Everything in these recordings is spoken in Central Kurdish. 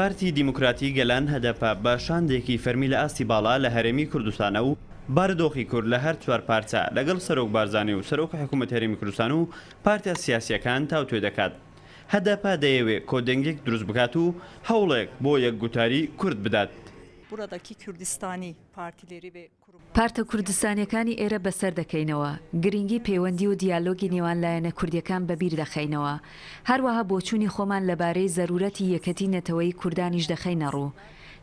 پارتی دیموکراتی گەلان هەدەپە بە شاندێکی فەرمی لە ئاستی باڵا لە هەرێمی کوردستانە و باردۆخی کورد لە هەر چوار پارچە لەگەڵ سەرۆک بارزانانی و سەرۆک حکوومەت هەرێمی کوردستان و پارتیا سیاسیەکان تاو توێ دەکات هەدەپا دەیەوێت کۆدەنگێک دروست بکات و هەوڵێک بۆ یەک گوتاری کورد بدات buradaki Kürdistani partileri ve kurumlar Partە کوردستانیەکانی ئێرە بەسەر دەکەینەوە گرنگی پەیوەندی و دیالۆگی نێوان لایەنە کوردیەکان بەبیر دەخینەوە هەروەها بۆچوونی خۆمان لەبارەی زەرورەتی یەکەتی نەتەوەی کوردانیش دەخینە ڕوو.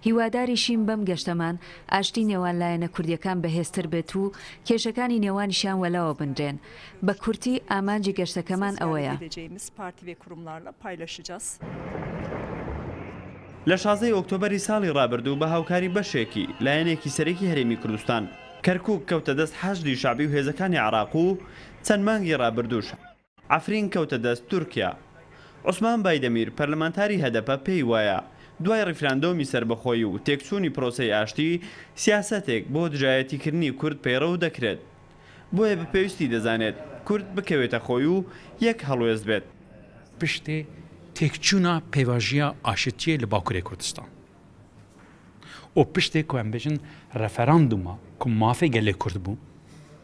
هیواداریشیم بەم گەشتەمان ئاشتی نێوان لایەنە کوردیەکان بەهێزتر بێت و کێشەکانی نێوانیشان وەلاوە بنرێن بە کورتی ئامانجی گەشتەکەمان ئەوەیە. لە شازەی ئۆکتۆبری ساڵی ڕابردوو بە هاوکاری بەشێکی لایەنێکی سەرەکی هەرێمی کوردستان کەرکک کەوتە دەست حەشدی شعبی و هێزەکانی عراق و چەند مانگی ڕابردووش ئەفرین کەوتە دەست تورکیا عوسمان بایدەمیر پەرلەمانتاری هەدەپە پێی وایە دوای ڕیفراندۆمی سربەخۆی و تێکچوونی پرۆسی ئاشتی سیاسەتێک بۆ دژایەتیکردنی کورد پەیڕە و دەکرێت بۆیە بە پێویستی دەزانێت کورد بکەوێتە خۆی و یەک هەڵوێز بێت پشتی تێکچوونا پەیواژیە ئاشتیە لە باکووری کوردستان. ئۆ پشتێک کو ئەم بێژن ڕەفەرانندما کو مافی گەلێ کورد بوو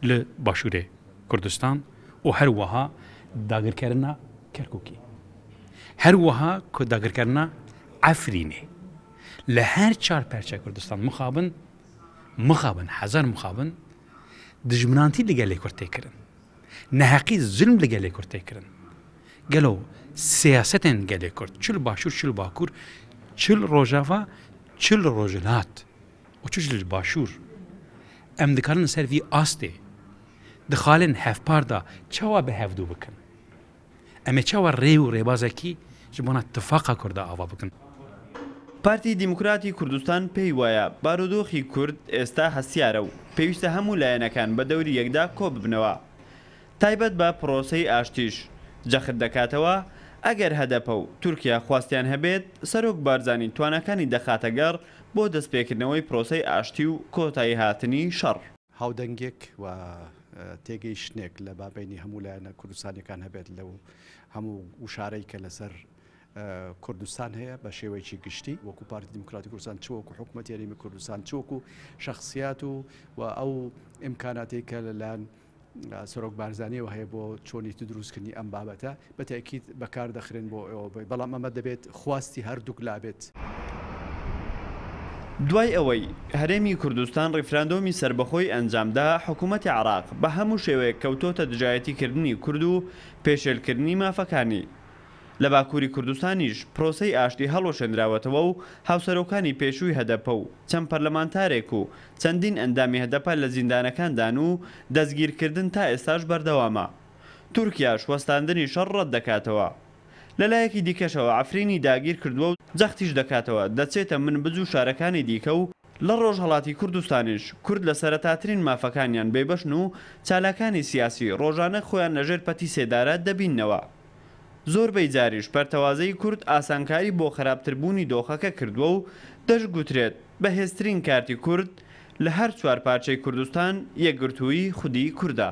لە باشوورێ کوردستان و هەروەها داگرکردنا کەرککی. هەروەها کو داگرکردنا ئەفرینێ لە هەر چار پەرچە کوردستان مخابن مخابن حەزار مخابن دژمنانتی لەگەلێ کورتێکردن. نەهەقی زلم لەگەلێ کورتێکردن. گەلەوە سیاسەتێن گەلێ کرد چل باشوور چل باکوور چل ڕۆژاوا چل ڕۆژن هاات و چل باشوور ئەم دکارن سەروی ئاستێ دخالن هەفپاردا چاوا بە هەفدوو بکەن ئەمە چاوە ڕێ و ڕێبازەکی ji بۆنا تفاقا کووردا ئاوا بکەن پارتی دیموکراتی کوردستان پێی وایە بارودۆخی کورد ئێستا هەسیارە و پێویستە هەموو لایەنەکان بە دەوری یەکدا کۆ ببنەوە تایبەت بە پرۆسی ئاشتیش جەخت دەکاتەوە ئەگەر هەدەپە و تورکیا خواستیان هەبێت سەرۆک بارزانانی توانەکانی دەخاتەگەر بۆ دەستپێکردنەوەی پرۆسی ئاشتی و کۆتایی هاتنی شەڕ هاودەنگێک و تێگەی شنێک لە بابینی هەموو لایەنە کوردستانەکان هەبێت لەو هەموو وشارەی کە لەسەر کوردستان هەیە بە شێوەیەکی گشتی وەکو پارتی دموکراتی کوردستان چوەکو حکوومەتیێریمی کوردستان چۆک و شخصیات و و ئەو ئمکاناتی کە لەلایەن سۆرۆک بارزانانیەوە هەیە بۆ چۆنیتی دروستکردنی ئەم بابەتە بەتەکییت بەکار دەخرێن بۆ ئەوەبی بەڵام ئەمە دەبێت خواستی هەردووک لابێت. دوای ئەوەی هەرێمی کوردستان ڕیفراندۆمی سربەخۆی ئەنجامدا حکوومەتی عراق بە هەموو شێوەیە کەوتۆتە دژایەتیکردنی کورد و پێشێلکردنی مافەکانی لە باکووری کوردستانیش پرۆسەی ئاشتی هەڵۆشێنراوەتەوە و هاوسەرۆکانی پێشووی هەدەپە و چەند پەرلەمانتارێک و چەندین ئەندامی هەدەپە لە زیندانەکاندان و دەستگیرکردن تا ئێستاش بەردەوامە. تورکیاش وەستاندنی شەڕەت دەکاتەوە. لەلایەکی دیکەشەوە ئەفرینی داگیر کردووە و جەختیش دەکاتەوە دەچێتە من بزوو شارەکانی دیکە و لە ڕۆژهڵاتی کوردستانیش کورد لە سەرەتاترین مافەکانیان بێبەشن و چالاکانی سیاسی ڕۆژانە خۆیان لەژێر پەتی سێدارە دەبینەوە. زۆربەی جاریش پەرتەوازەی کورد ئاسانکاری بۆ خراپتربوونی دۆخەکە کردووە و دەش گوترێت بە هێسترین کارتی کورد لە هەر چوار پارچەی کوردستان یەکگرتووی خودی کووردا.